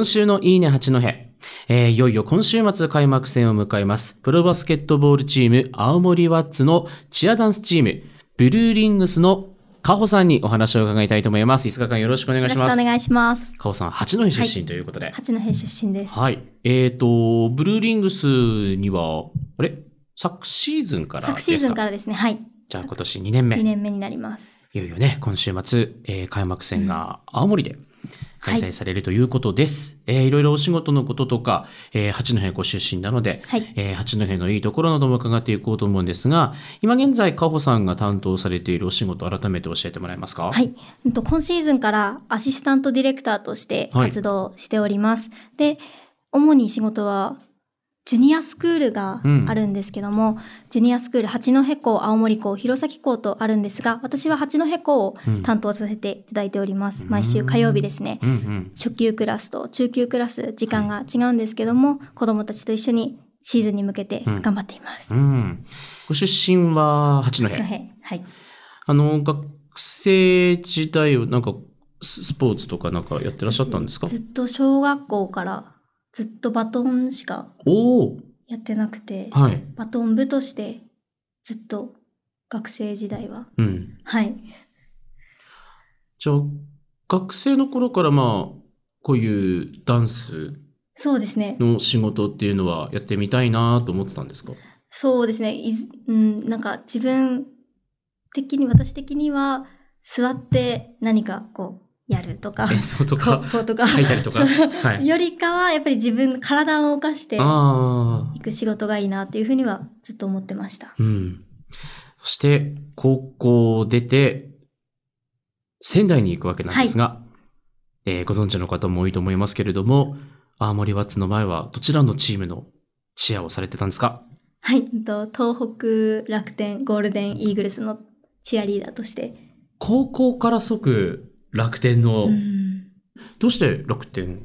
今週のいいね八戸。えー、いよいよ今週末開幕戦を迎えます。プロバスケットボールチーム、青森ワッツのチアダンスチーム、ブルーリングスのカホさんにお話を伺いたいと思います。5日間よろしくお願いします。よろしくお願いします。カホさん、八戸出身ということで。はい、八戸出身です。はい。えっ、ー、と、ブルーリングスには、あれ昨シーズンから昨シーズンからですね。はい。じゃあ今年2年目。2年目になります。いよいよね、今週末、えー、開幕戦が青森で。うん開催されるということです。はい、えー、いろいろお仕事のこととか、えー、八戸ご出身なので、はい、えー、八戸のいいところなども伺っていこうと思うんですが、今現在、かほさんが担当されているお仕事、改めて教えてもらえますか。はい。今シーズンからアシスタントディレクターとして活動しております。はい、で、主に仕事はジュニアスクールがあるんですけども、うん、ジュニアスクール八戸校青森校弘前校とあるんですが私は八戸校を担当させていただいております、うん、毎週火曜日ですね、うんうん、初級クラスと中級クラス時間が違うんですけども、はい、子どもたちと一緒にシーズンに向けて頑張っています、うん、ご出身は八戸はいあの学生時代をなんかスポーツとかなんかやってらっしゃったんですかずっと小学校からずっとバトンしかやってなくて、はい、バトン部としてずっと学生時代は、うん、はいじゃあ学生の頃からまあこういうダンスそうですねの仕事っていうのはやってみたいなと思ってたんですかそうですねいず、うん、なんか自分的に私的には座って何かこうやるとか演奏とかとか書いたりとか、はい、よりかはやっぱり自分体を動かしていく仕事がいいなっていうふうにはずっと思ってました。うん、そして高校を出て仙台に行くわけなんですが、はい、えー、ご存知の方も多いと思いますけれども青森ワッツの前はどちらのチームのチアをされてたんですかはい、東北楽天ゴールデンイーグルスのチアリーダーとして。高校から即楽天の、うん、どうして楽天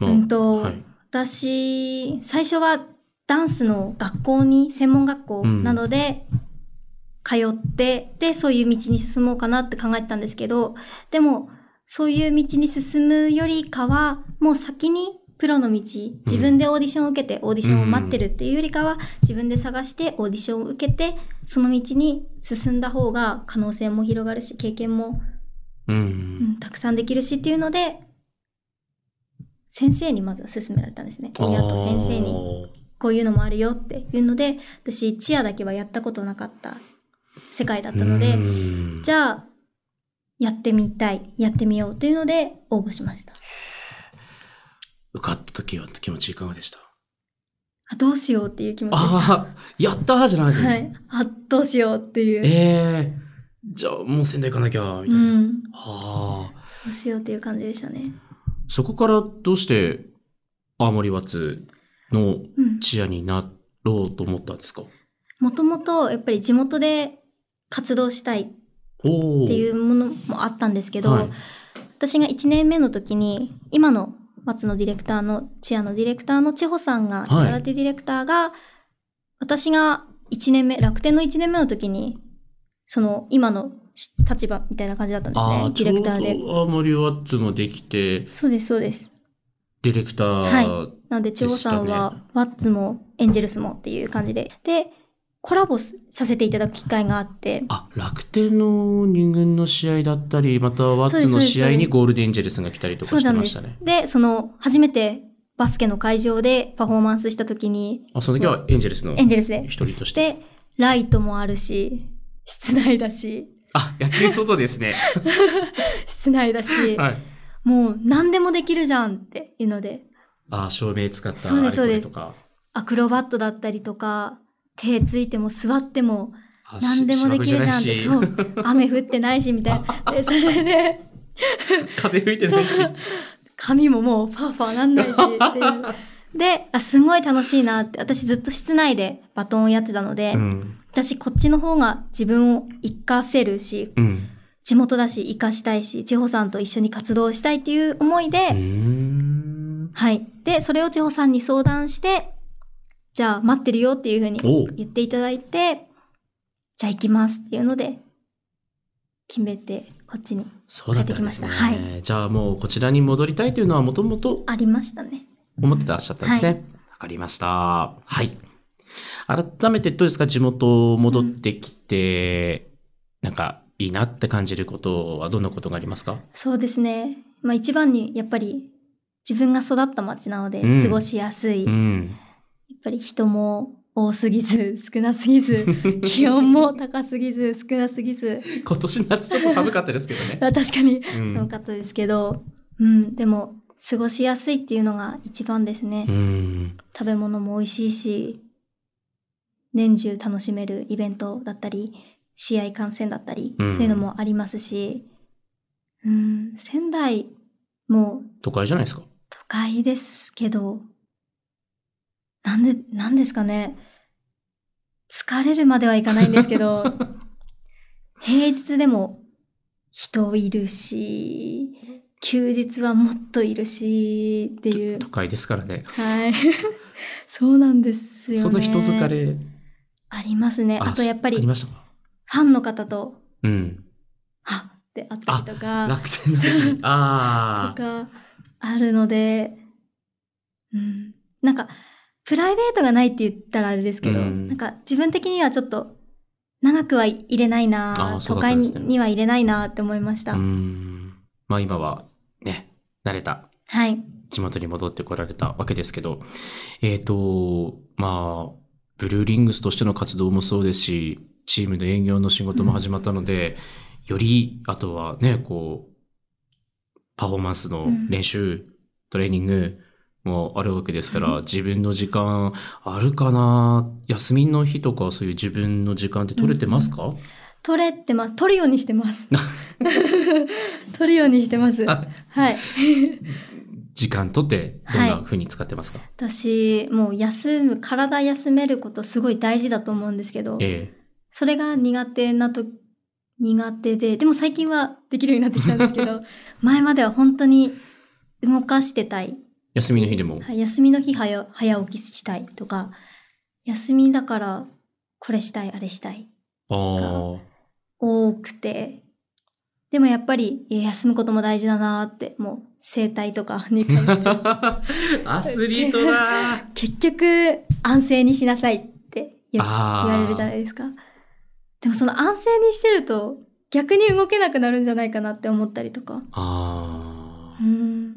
うんと、はい、私最初はダンスの学校に専門学校なので、通って、うん、でそういう道に進もうかなって考えてたんですけどでもそういう道に進むよりかはもう先にプロの道自分でオーディションを受けてオーディションを待ってるっていうよりかは、うん、自分で探してオーディションを受けてその道に進んだ方が可能性も広がるし経験もうん、うん、たくさんできるしっていうので先生にまずは勧められたんですね親と先生にこういうのもあるよっていうので私チアだけはやったことなかった世界だったのでじゃあやってみたいやってみようというので応募しました受かった時は気持ちいかがでしたあどうしようっていう気持ちでしたあやったじゃない、はい、あどうしようっていうええーじゃあもう仙台行かなきゃ、みたいな。うん、はあ。どうしようっていう感じでしたね。そこからどうして青森ワツのチアになろうと思ったんですかもともとやっぱり地元で活動したいっていうものもあったんですけど、はい、私が1年目の時に今の松のディレクターのチアのディレクターの千穂さんが、はい、ディレクターが私が1年目楽天の1年目の時にその今の立場みたいな感じだったんですね、ディレクターで。ああ、森ワッツもできて。そうです、そうです。ディレクター、ね、はい。なので、千穂さんは、ワッツもエンジェルスもっていう感じで。で、コラボさせていただく機会があって。あ、楽天の人間の試合だったり、またワッツの試合にゴールデンエンジェルスが来たりとかしてましたね。でで、その、初めてバスケの会場でパフォーマンスした時に。あ、その時はエンジェルスの。エンジェルスで。一人として。ライトもあるし、室内だし。あ、野球外ですね。室内だし、はい、もう何でもできるじゃんっていうので。あ、照明使ったそうですそうです。アクロバットだったりとか、手ついても座っても何でもできるじゃんって、そう、雨降ってないしみたいな。で、それで風吹いてないし。髪ももうファーファーなんないしっていう。であ、すごい楽しいなって、私ずっと室内でバトンをやってたので、うん私こっちの方が自分を生かせるし、うん、地元だし生かしたいし千穂さんと一緒に活動したいっていう思いではいでそれを千穂さんに相談してじゃあ待ってるよっていうふうに言っていただいてじゃあ行きますっていうので決めてこっちに帰ってきました、ね、はい、じゃあもうこちらに戻りたいというのはもともとありましたね思ってらっしゃったんですねわ、はい、かりましたはい改めてどうですか、地元戻ってきて、うん、なんかいいなって感じることはどんなことがありますかそうですね、まあ、一番にやっぱり自分が育った町なので過ごしやすい、うんうん、やっぱり人も多すぎず 少なすぎず 気温も高すぎず少なすぎず今年夏ちょっと寒かったですけどね 確かに寒かったですけど、うん、うん、でも過ごしやすいっていうのが一番ですね食べ物も美味しいし年中楽しめるイベントだったり試合観戦だったり、うん、そういうのもありますしうん仙台も都会じゃないですか都会ですけどなんでなんですかね疲れるまではいかないんですけど 平日でも人いるし休日はもっといるしっていう都会ですからねはい そうなんですよ、ね、その人疲れありますね。あとやっぱり、ファンの方と、うん。はっってあったりとか、楽天戦 あとか、あるので、うん。なんか、プライベートがないって言ったらあれですけど、うん、なんか自分的にはちょっと、長くは入れないな、ね、都会には入れないなって思いました。まあ今はね、慣れた。はい。地元に戻ってこられたわけですけど、えっ、ー、と、まあ、ブルーリングスとしての活動もそうですし、チームの営業の仕事も始まったので、うん、より、あとはね、こう、パフォーマンスの練習、うん、トレーニングもあるわけですから、自分の時間あるかな休みの日とかそういう自分の時間って取れてますか、うん取れてます。取るようにしてます。取るようにしてます。はい。時間とってどんなうに使ってますか、はい、私もう休む体休めることすごい大事だと思うんですけど、ええ、それが苦手なと苦手ででも最近はできるようになってきたんですけど 前までは本当に動かしてたい休みの日でも、はい、休みの日早起きしたいとか休みだからこれしたいあれしたいが多くてでもやっぱり、休むことも大事だなって、もう整体とかに アスリートだ 結局、安静にしなさいって言われるじゃないですか。でもその安静にしてると、逆に動けなくなるんじゃないかなって思ったりとか。あうん。っ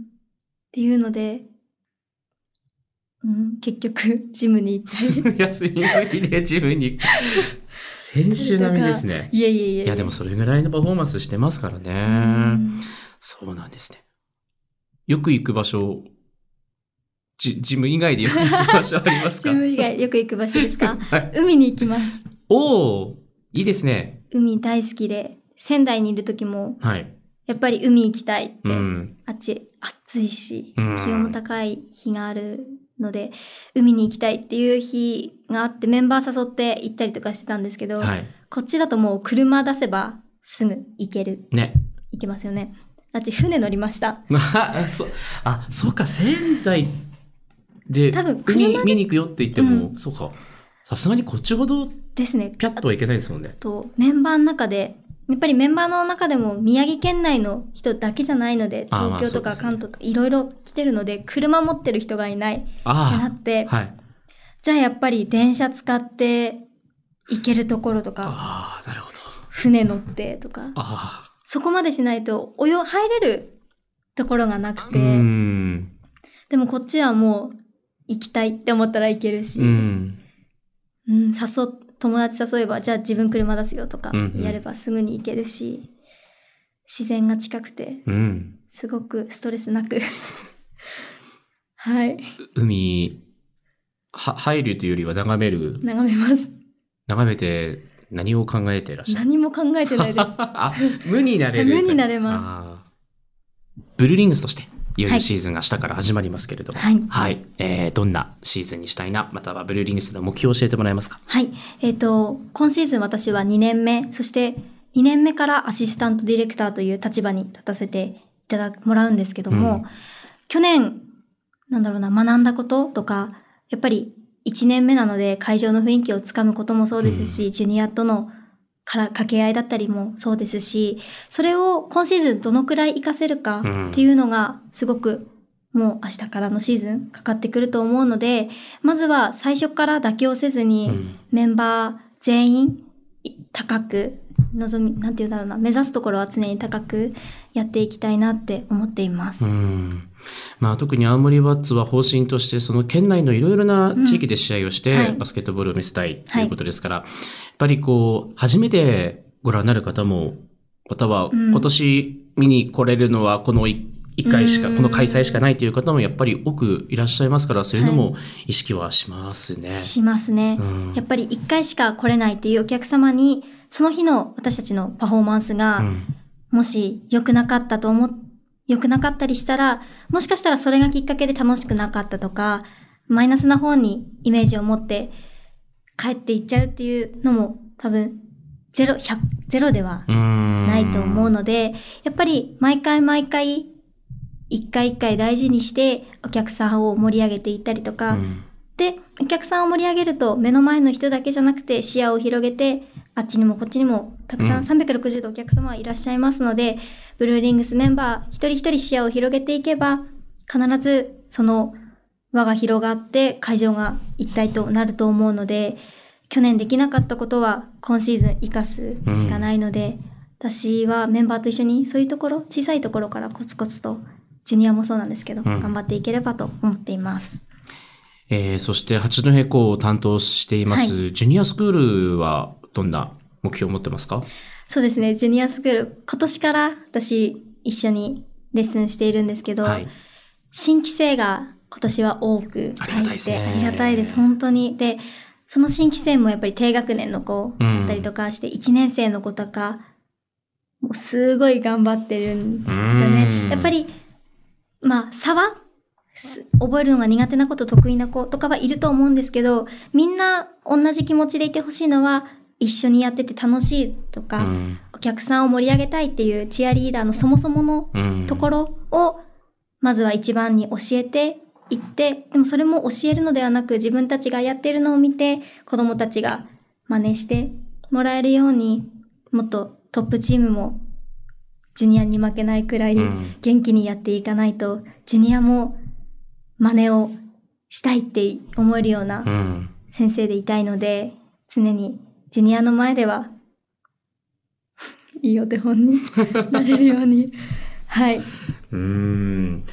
ていうので、うん、結局、ジムに行ったり。休みの日でジムに選手並みですね。いやいやいやいや、でもそれぐらいのパフォーマンスしてますからね。そうなんですね。よく行く場所、ジジム以外でよく行く場所ありますかジム以外よく行く場所ですか、はい、海に行きます。おおいいですね。海大好きで、仙台にいる時も、はい、やっぱり海行きたいって、うん、あっち暑いし、気温も高い日があるので海に行きたいっていう日があってメンバー誘って行ったりとかしてたんですけど、はい、こっちだともう車出せばすぐ行ける、ね、行けますよねあっち船乗りました あそうか仙台で多分海見に行くよって言っても、うん、そうかさすがにこっちほどですねピャッとはいけないですもんねとメンバーの中でやっぱりメンバーの中でも宮城県内の人だけじゃないので東京とか関東とかいろいろ来てるので、車持ってる人がいないってなって、はい、じゃあやっぱり電車使って行けるところとか船乗ってとかそこまでしないとおよ入れるところがなくてでもこっちはもう行きたいって思ったら行けるし、うん、誘って。友達誘えばじゃあ自分車出すよとかやればすぐに行けるし、うんうん、自然が近くて、うん、すごくストレスなく はい海は入るというよりは眺める眺めます眺めて何を考えてらっしゃる何も考えてないです 無になれる無になれますブルーリングスとしていよいよシーズンが明日から始まりますけれども、はい、はい、えー、どんなシーズンにしたいな、またはブルーリングスの目標を教えてもらえますか。はい、えっ、ー、と、今シーズン私は2年目、そして2年目からアシスタントディレクターという立場に立たせていただもらうんですけども、うん、去年、なんだろうな、学んだこととか、やっぱり1年目なので会場の雰囲気をつかむこともそうですし、うん、ジュニアとのから掛け合いだったりもそうですし、それを今シーズンどのくらい活かせるかっていうのがすごくもう明日からのシーズンかかってくると思うので、まずは最初から妥協せずにメンバー全員高く望み、なんていうんだろうな、目指すところは常に高くやっていきたいなって思っています。うんまあ、特に青森バッツは方針としてその県内のいろいろな地域で試合をして、バスケットボールを見せたいということですから、はい、やっぱりこう初めてご覧になる方もまたは今年見に来れるのはこの1 1回しか、この開催しかないという方もやっぱり多くいらっしゃいますから、そういうのも意識はしますね。はい、しますね、うん、やっぱり1回しか来れないっていうお客様に、その日の私たちのパフォーマンスが、もし良くなかったと思って、良くなかったりしたら、もしかしたらそれがきっかけで楽しくなかったとか、マイナスな方にイメージを持って帰っていっちゃうっていうのも多分ゼロ、100、ゼロではないと思うので、やっぱり毎回毎回一回一回大事にしてお客さんを盛り上げていったりとか、うん、でお客さんを盛り上げると目の前の人だけじゃなくて視野を広げてあっちにもこっちにもたくさん360度お客様はいらっしゃいますので、うん、ブルーリングスメンバー一人一人視野を広げていけば必ずその輪が広がって会場が一体となると思うので去年できなかったことは今シーズン生かすしかないので、うん、私はメンバーと一緒にそういうところ小さいところからコツコツとジュニアもそうなんですけど、頑張っていければと思っています。えー、そして八戸校を担当しています、はい、ジュニアスクールはどんな目標を持ってますかそうですね、ジュニアスクール、今年から私一緒にレッスンしているんですけど、はい、新規生が今年は多く入ってありがたいです、ね、本当に。で、その新規生もやっぱり低学年の子だったりとかして、う1年生の子とか、もうすごい頑張ってるんですよね。やっぱりまあ、差は覚えるのが苦手な子と得意な子とかはいると思うんですけど、みんな同じ気持ちでいてほしいのは、一緒にやってて楽しいとか、うん、お客さんを盛り上げたいっていうチアリーダーのそもそものところを、まずは一番に教えていって、でもそれも教えるのではなく、自分たちがやってるのを見て、子供たちが真似してもらえるように、もっとトップチームもジュニアに負けないくらい元気にやっていかないと、うん、ジュニアも真似をしたいって思えるような先生でいたいので、常にジュニアの前では いいお手本になれるように はい。うん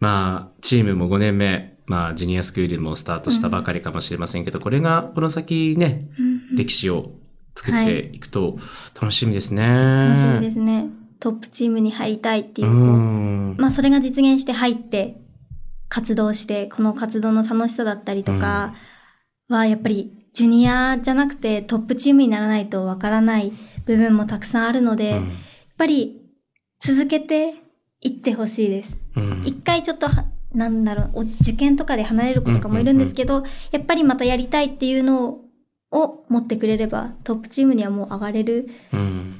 まあチームも5年目、まあ、ジュニアスクールもスタートしたばかりかもしれませんけど、うん、これがこの先ね、うんうん、歴史を作っていくと楽しみですね。はい、楽しみですね。トップチームに入りたいっていうまあ、それが実現して入って活動してこの活動の楽しさだったりとかはやっぱりジュニアじゃなくてトップチームにならないとわからない部分もたくさんあるので、やっぱり続けていってほしいです。一、回ちょっとなんだろう受験とかで離れる子とかもいるんですけど、やっぱりまたやりたいっていうのを持ってくれればトップチームにはもう上がれる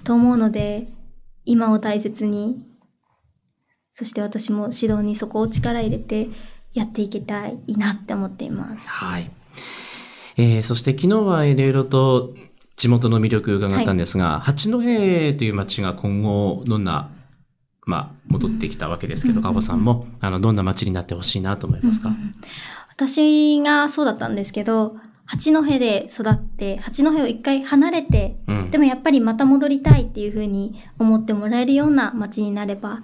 と思うので、今を大切にそして私も指導にそこを力入れてやっていけたいいなって思っています。はい、えー、そして昨日はいろいろと地元の魅力伺ったんですが、はい、八戸という町が今後どんな、まあ、戻ってきたわけですけど、うん、川さんもあのどんな町になってほしいなと思いますか、うん、私がそうだったんですけど八戸で育って八戸を一回離れてでもやっぱりまた戻りたいっていうふうに思ってもらえるような街になれば、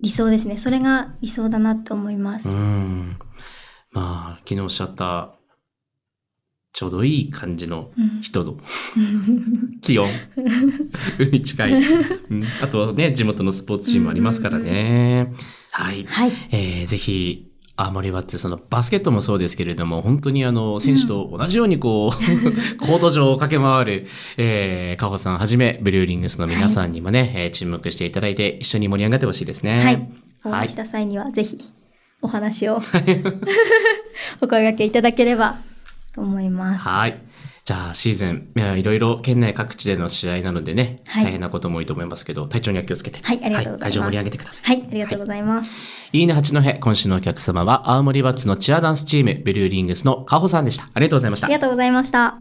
理想ですね。それが理想だなと思います。まあ、昨日おっしゃったちょうどいい感じの人と、うん、気温海近い、うん、あとはね地元のスポーツチームありますからね、うんうんうん、はい、はいえー、ぜひ青森はってそのバスケットもそうですけれども本当にあの選手と同じようにこう、コート上を駆け回る、えー、カホさんはじめブルーリングスの皆さんにもね、はえ注目していただいて一緒に盛り上がってほしいですね。はい、お会いした際にはぜひお話を お声がけいただければと思います。はいじゃあシーズンいろいろ県内各地での試合なのでね、はい、大変なことも多いと思いますけど体調には気をつけて、はい、ありがとうございます、会場盛り上げてください。はい、ありがとうございます。い、いね八戸今週のお客様は青森バッツのチアダンスチームブルーリングスのカホさんでした。ありがとうございました。ありがとうございました。